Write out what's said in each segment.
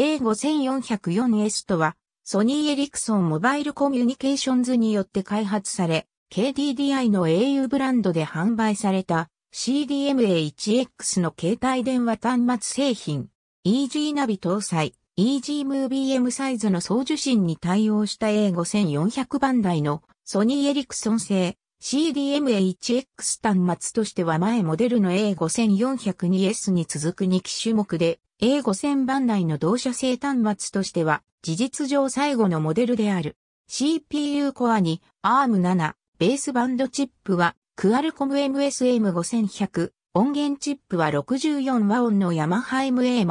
A5404S とは、ソニー・エリクソン・モバイル・コミュニケーションズによって開発され、KDDI の au ブランドで販売された CDMA1X の携帯電話端末製品、EG ナビ搭載、EG ムービー M サイズの送受信に対応した A5400 番台のソニー・エリクソン製 CDMA1X 端末としては前モデルの A5402S に続く2機種目で A5000 番台の同社製端末としては、事実上最後のモデルである。CPU コアに ARM7 ベースバンドチップはクアルコム MSM5100 音源チップは64和音のヤマハ MA-5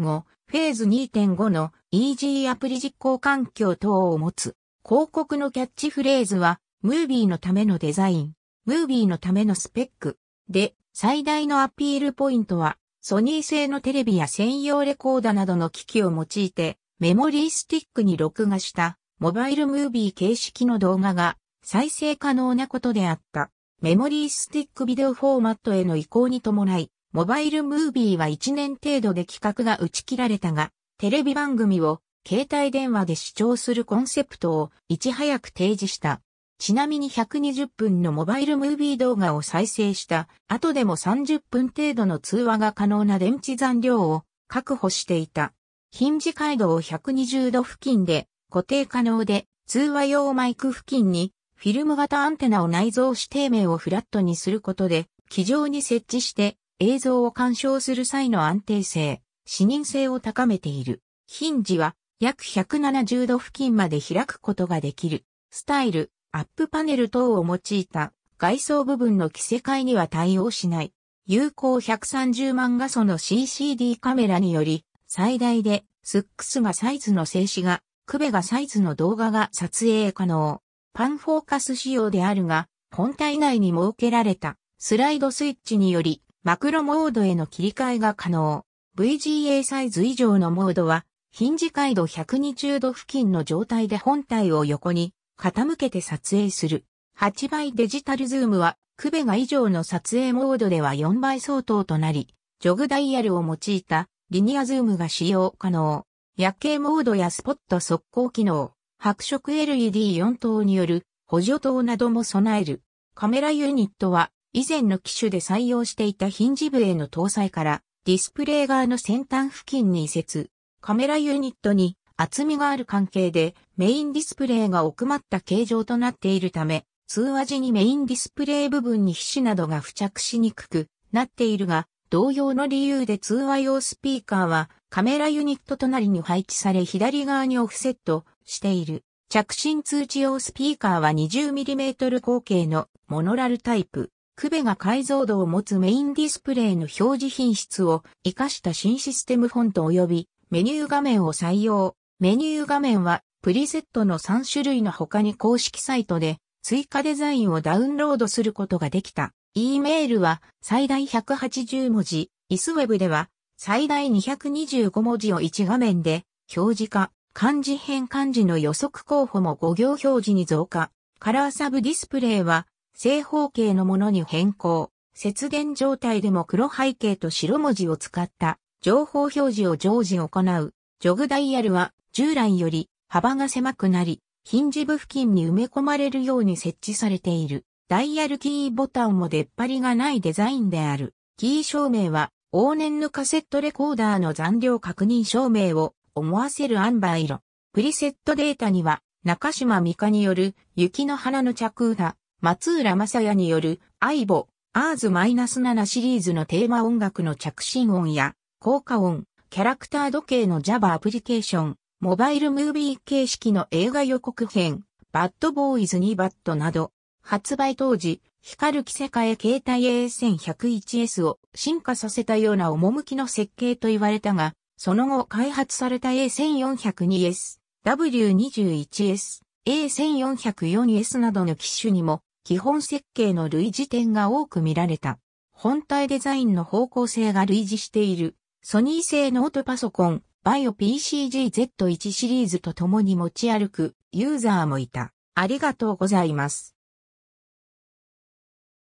フェーズ2.5の EG アプリ実行環境等を持つ。広告のキャッチフレーズはムービーのためのデザイン、ムービーのためのスペックで最大のアピールポイントはソニー製のテレビや専用レコーダーなどの機器を用いて、メモリースティックに録画したモバイルムービー形式の動画が再生可能なことであった。メモリースティックビデオフォーマットへの移行に伴い、モバイルムービーは1年程度で企画が打ち切られたが、テレビ番組を携帯電話で視聴するコンセプトをいち早く提示した。ちなみに120分のモバイルムービー動画を再生した後でも30分程度の通話が可能な電池残量を確保していた。ヒンジ回路を120度付近で固定可能で通話用マイク付近にフィルム型アンテナを内蔵し底面をフラットにすることで機上に設置して映像を鑑賞する際の安定性、視認性を高めている。ヒンジは約170度付近まで開くことができる。スタイル、アップパネル等を用いた外装部分の着せ替えには対応しない。有効130万画素の CCD カメラにより、最大でスックスがサイズの静止画、クベがサイズの動画が撮影可能。パンフォーカス仕様であるが、本体内に設けられたスライドスイッチにより、マクロモードへの切り替えが可能。VGA サイズ以上のモードは、ヒンジ回路120度付近の状態で本体を横に傾けて撮影する。8倍デジタルズームは、クベガ以上の撮影モードでは4倍相当となり、ジョグダイヤルを用いたリニアズームが使用可能。夜景モードやスポット速攻機能、白色 LED4 灯による補助灯なども備える。カメラユニットは以前の機種で採用していたヒンジ部への搭載からディスプレイ側の先端付近に移設。カメラユニットに厚みがある関係でメインディスプレイが奥まった形状となっているため、通話時にメインディスプレイ部分に皮脂などが付着しにくくなっているが、同様の理由で通話用スピーカーはカメラユニット隣に配置され左側にオフセットしている。着信通知用スピーカーは 20mm 口径のモノラルタイプ。クベが解像度を持つメインディスプレイの表示品質を活かした新システムフォント及びメニュー画面を採用。メニュー画面はプリセットの3種類の他に公式サイトで追加デザインをダウンロードすることができた。e メールは最大180文字、イスウェブでは最大225文字を1画面で表示化、漢字変漢字の予測候補も5行表示に増加、カラーサブディスプレイは正方形のものに変更、節電状態でも黒背景と白文字を使った情報表示を常時行う、ジョグダイヤルは従来より幅が狭くなり、ヒンジ部付近に埋め込まれるように設置されている。ダイヤルキーボタンも出っ張りがないデザインである。キー照明は往年のカセットレコーダーの残量確認証明を思わせるアンバー色。プリセットデータには中島美香による雪の花の着歌、松浦正也による相棒、アーズ -7 シリーズのテーマ音楽の着信音や効果音、キャラクター時計の Java アプリケーション、モバイルムービー形式の映画予告編、バッドボーイズ2バッドなど、発売当時、光る着せ替え携帯 A1101S を進化させたような趣の設計と言われたが、その後開発された A1402S、W21S、A1404S などの機種にも基本設計の類似点が多く見られた。本体デザインの方向性が類似しているソニー製ノートパソコンバイオ PCGZ1 シリーズと共に持ち歩くユーザーもいた。ありがとうございます。